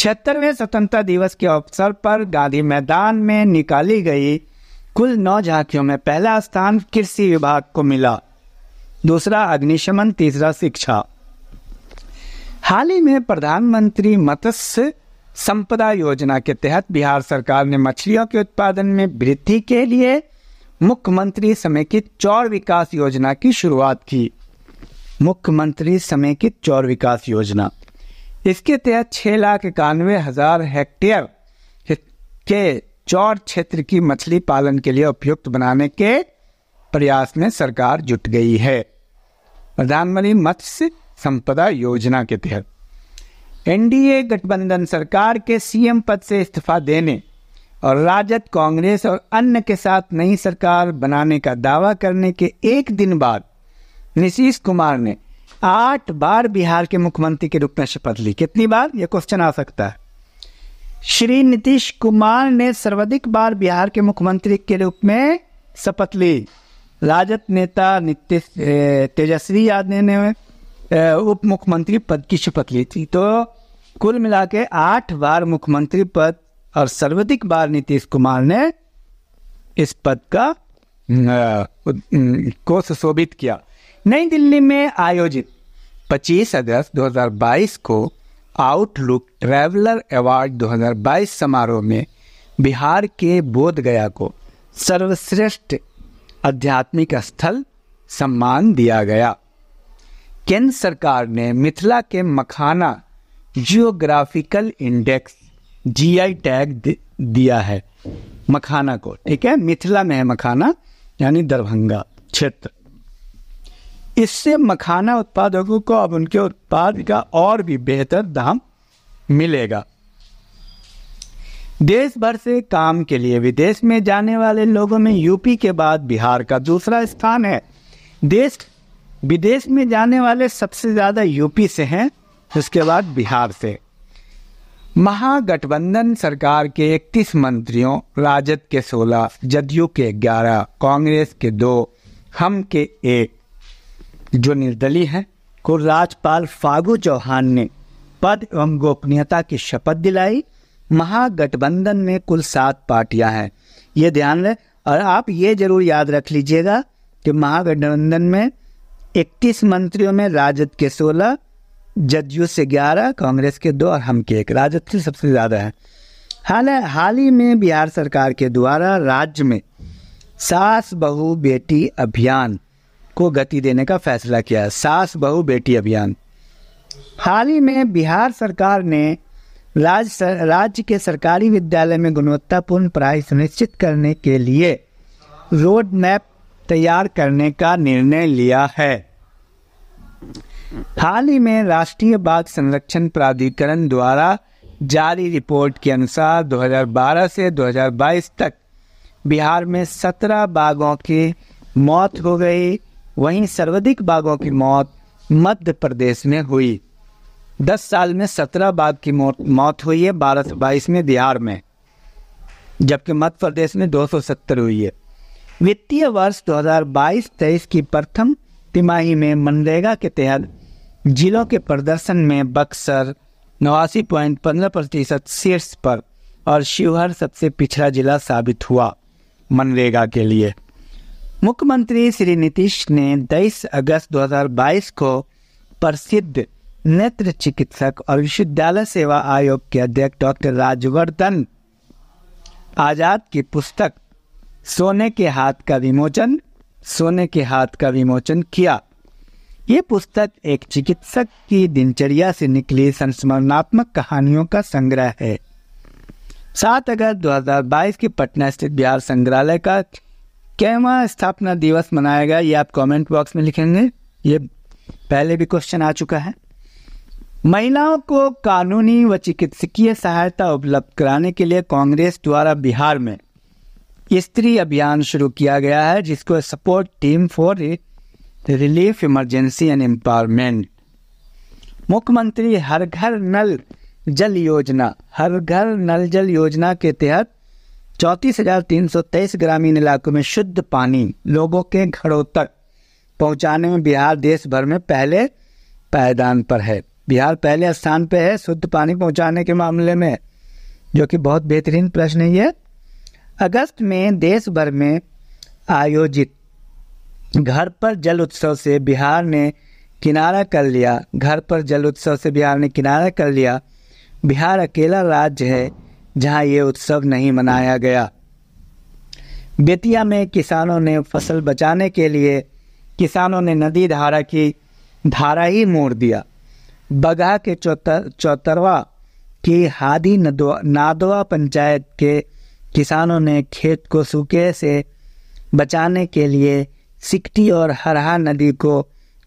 छिहत्तरवें स्वतंत्रता दिवस के अवसर पर गांधी मैदान में निकाली गई कुल नौ झांकियों में पहला स्थान कृषि विभाग को मिला दूसरा अग्निशमन तीसरा शिक्षा हाल ही में प्रधानमंत्री मत्स्य संपदा योजना के तहत बिहार सरकार ने मछलियों के उत्पादन में वृद्धि के लिए मुख्यमंत्री समेकित चौर विकास योजना की शुरुआत की मुख्यमंत्री समेकित चौर विकास योजना इसके तहत छः लाख इक्यानवे हजार हेक्टेयर के चौर क्षेत्र की मछली पालन के लिए उपयुक्त बनाने के प्रयास में सरकार जुट गई है प्रधानमंत्री मत्स्य संपदा योजना के तहत एनडीए गठबंधन सरकार के सीएम पद से इस्तीफा देने और राजद कांग्रेस और अन्य के साथ नई सरकार बनाने का दावा करने के एक दिन बाद नीतीश कुमार ने आठ बार बिहार के मुख्यमंत्री के रूप में शपथ ली कितनी बार यह क्वेश्चन आ सकता है श्री नीतीश कुमार ने सर्वाधिक बार बिहार के मुख्यमंत्री के रूप में शपथ ली राजद नेता नीतीश तेजस्वी यादव ने उप मुख्यमंत्री पद की शपथ ली थी तो कुल मिला के आठ बार मुख्यमंत्री पद और सर्वाधिक बार नीतीश कुमार ने इस पद का को सुशोभित किया नई दिल्ली में आयोजित 25 अगस्त 2022 को आउटलुक ट्रैवलर अवार्ड 2022 समारोह में बिहार के बोधगया को सर्वश्रेष्ठ आध्यात्मिक स्थल सम्मान दिया गया केंद्र सरकार ने मिथिला के makhana geographical index GI tag दिया है मखाना को ठीक है मिथिला में है मखाना यानी दरभंगा क्षेत्र इससे मखाना उत्पादकों को अब उनके उत्पाद का और भी बेहतर दाम मिलेगा देश भर से काम के लिए विदेश में जाने वाले लोगों में यूपी के बाद बिहार का दूसरा स्थान है देश विदेश में जाने वाले सबसे ज़्यादा यूपी से हैं उसके बाद बिहार से महागठबंधन सरकार के 31 मंत्रियों राजद के 16, जदयू के 11, कांग्रेस के दो हम के एक जो निर्दलीय हैं को राजपाल फागू चौहान ने पद एवं गोपनीयता की शपथ दिलाई महागठबंधन में कुल सात पार्टियां हैं ये ध्यान रहे और आप ये जरूर याद रख लीजिएगा कि महागठबंधन में 31 मंत्रियों में राजद के 16 जदयू से 11 कांग्रेस के दो और हम के एक राजद से सबसे ज़्यादा है हाल हाल ही में बिहार सरकार के द्वारा राज्य में सास बहु बेटी अभियान को गति देने का फैसला किया सास बहु बेटी अभियान हाल ही में बिहार सरकार ने राज्य राज्य के सरकारी विद्यालय में गुणवत्तापूर्ण पढ़ाई सुनिश्चित करने के लिए रोड मैप तैयार करने का निर्णय लिया है हाल ही में राष्ट्रीय बाघ संरक्षण प्राधिकरण द्वारा जारी रिपोर्ट के अनुसार 2012 से 2022 तक बिहार में 17 बाघों की मौत हो गई वहीं सर्वाधिक बाघों की मौत मध्य प्रदेश में हुई दस साल में सत्रह बाघ की मौत मौत हुई है बारह सौ बाईस में बिहार में जबकि मध्य प्रदेश में दो सौ सत्तर हुई है वित्तीय वर्ष दो हजार बाईस तेईस की प्रथम तिमाही में मनरेगा के तहत जिलों के प्रदर्शन में बक्सर नवासी पॉइंट पंद्रह प्रतिशत शीर्ष पर और शिवहर सबसे पिछड़ा जिला साबित हुआ मनरेगा के लिए मुख्यमंत्री श्री नीतीश ने 10 अगस्त 2022 को प्रसिद्ध नेत्र चिकित्सक और विश्वविद्यालय सेवा आयोग के अध्यक्ष डॉक्टर राजवर्धन आजाद की पुस्तक सोने के हाथ का विमोचन सोने के हाथ का विमोचन किया ये पुस्तक एक चिकित्सक की दिनचर्या से निकली संस्मरणात्मक कहानियों का संग्रह है सात अगस्त 2022 के पटना स्थित बिहार संग्रहालय का कैमा स्थापना दिवस मनाया गया ये आप कमेंट बॉक्स में लिखेंगे ये पहले भी क्वेश्चन आ चुका है महिलाओं को कानूनी व चिकित्सकीय सहायता उपलब्ध कराने के लिए कांग्रेस द्वारा बिहार में स्त्री अभियान शुरू किया गया है जिसको support team for relief emergency and empowerment मुख्यमंत्री हर घर नल जल योजना हर घर नल जल योजना के तहत चौंतीस हजार तीन सौ तेईस ग्रामीण इलाकों में शुद्ध पानी लोगों के घरों तक पहुंचाने में बिहार देश भर में पहले पायदान पर है बिहार पहले स्थान पर है शुद्ध पानी पहुंचाने के मामले में जो कि बहुत बेहतरीन प्रश्न है ये अगस्त में देश भर में आयोजित घर पर जल उत्सव से बिहार ने किनारा कर लिया घर पर जल उत्सव से बिहार ने किनारा कर लिया बिहार अकेला राज्य है जहां ये उत्सव नहीं मनाया गया बेतिया में किसानों ने फसल बचाने के लिए किसानों ने नदी धारा की धारा ही मोड़ दिया बगहा के चौतर चौतरवा की हादी नदवा नादवा पंचायत के किसानों ने खेत को सूखे से बचाने के लिए सिकटी और हरहा नदी को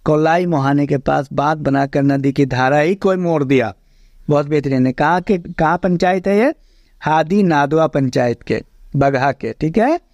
कोलाई मोहाने के पास बांध बनाकर नदी की धारा ही कोई मोड़ दिया बहुत बेहतरीन है कहाँ के कहाँ पंचायत है ये हादी नादवा पंचायत के बगहा के ठीक है